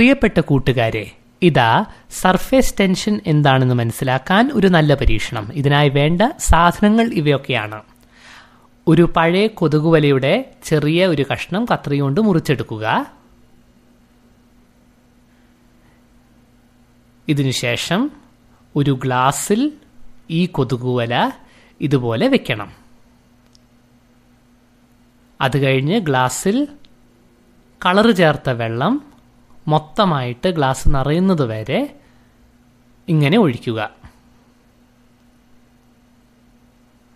പ്രിയപ്പെട്ട കൂട്ടുകാരെ ഇതാ സർഫേസ് ടെൻഷൻ എന്താണെന്ന് മനസ്സിലാക്കാൻ ഒരു നല്ല പരീക്ഷണം ഇതിനായി വേണ്ട സാധനങ്ങൾ ഇവയൊക്കെയാണ് ഒരു പഴയ കൊതുകുവലയുടെ ചെറിയ ഒരു കഷ്ണം കത്രികൊണ്ട് മുറിച്ചെടുക്കുക ഇതിനുശേഷം ഒരു ഗ്ലാസ്സിൽ ഈ കൊതുകുവല ഇതുപോലെ വെക്കണം അത് കഴിഞ്ഞ് ഗ്ലാസ്സിൽ കളറ് ചേർത്ത വെള്ളം മൊത്തമായിട്ട് ഗ്ലാസ് നിറയുന്നത് വരെ ഇങ്ങനെ ഒഴിക്കുക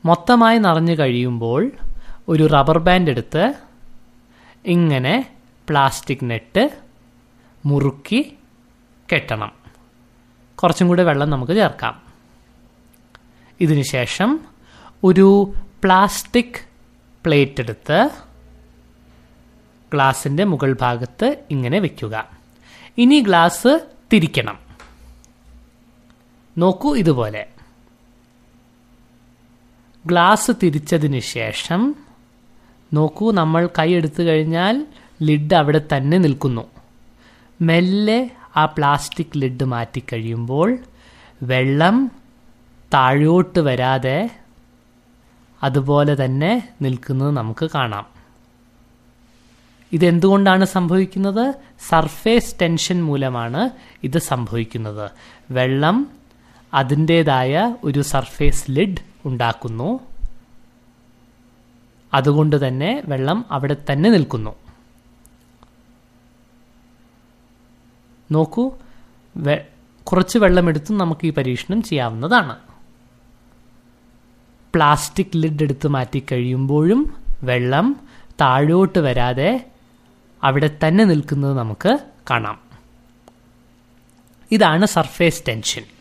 മൊത്തമായി നിറഞ്ഞു കഴിയുമ്പോൾ ഒരു റബ്ബർ ബാൻഡ് എടുത്ത് ഇങ്ങനെ പ്ലാസ്റ്റിക് നെറ്റ് മുറുക്കി കെട്ടണം കുറച്ചും കൂടെ വെള്ളം നമുക്ക് ചേർക്കാം ഇതിനുശേഷം ഒരു പ്ലാസ്റ്റിക് പ്ലേറ്റ് എടുത്ത് ഗ്ലാസിൻ്റെ മുകൾ ഭാഗത്ത് ഇങ്ങനെ വയ്ക്കുക ഇനി ഗ്ലാസ് തിരിക്കണം നോക്കൂ ഇതുപോലെ ഗ്ലാസ് തിരിച്ചതിന് ശേഷം നോക്കൂ നമ്മൾ കൈ എടുത്തു കഴിഞ്ഞാൽ ലിഡ് അവിടെ തന്നെ നിൽക്കുന്നു മെല്ലെ ആ പ്ലാസ്റ്റിക് ലിഡ് മാറ്റി കഴിയുമ്പോൾ വെള്ളം താഴോട്ട് വരാതെ അതുപോലെ തന്നെ നിൽക്കുന്നത് നമുക്ക് കാണാം ഇതെന്തുകൊണ്ടാണ് സംഭവിക്കുന്നത് സർഫേസ് ടെൻഷൻ മൂലമാണ് ഇത് സംഭവിക്കുന്നത് വെള്ളം അതിൻ്റേതായ ഒരു സർഫേസ് ലിഡ് ഉണ്ടാക്കുന്നു അതുകൊണ്ട് തന്നെ വെള്ളം അവിടെ തന്നെ നിൽക്കുന്നു നോക്കൂ കുറച്ച് വെള്ളമെടുത്തും നമുക്ക് ഈ പരീക്ഷണം ചെയ്യാവുന്നതാണ് പ്ലാസ്റ്റിക് ലിഡ് എടുത്ത് മാറ്റി കഴിയുമ്പോഴും വെള്ളം താഴോട്ട് വരാതെ അവിടെ തന്നെ നിൽക്കുന്നത് നമുക്ക് കാണാം ഇതാണ് സർഫേസ് ടെൻഷൻ